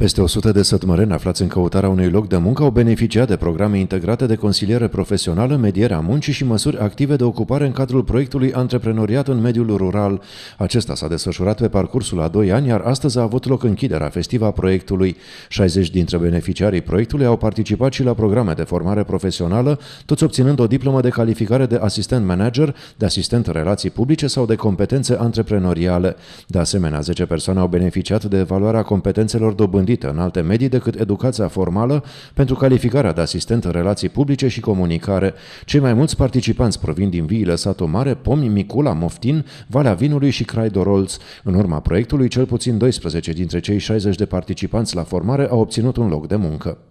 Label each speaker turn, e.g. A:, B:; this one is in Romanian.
A: Peste 100 de sătmăreni aflați în căutarea unui loc de muncă au beneficiat de programe integrate de consiliere profesională, medierea muncii și măsuri active de ocupare în cadrul proiectului Antreprenoriat în mediul rural. Acesta s-a desfășurat pe parcursul a 2 ani, iar astăzi a avut loc închiderea festivă a proiectului. 60 dintre beneficiarii proiectului au participat și la programe de formare profesională, toți obținând o diplomă de calificare de asistent manager, de asistent relații publice sau de competențe antreprenoriale. De asemenea, 10 persoane au beneficiat de evaluarea competențelor dobândite dobândită în alte medii decât educația formală pentru calificarea de asistent în relații publice și comunicare. Cei mai mulți participanți provin din viile Satu Mare, Pomi, Micula, Moftin, Valea Vinului și Craidorolț. În urma proiectului, cel puțin 12 dintre cei 60 de participanți la formare au obținut un loc de muncă.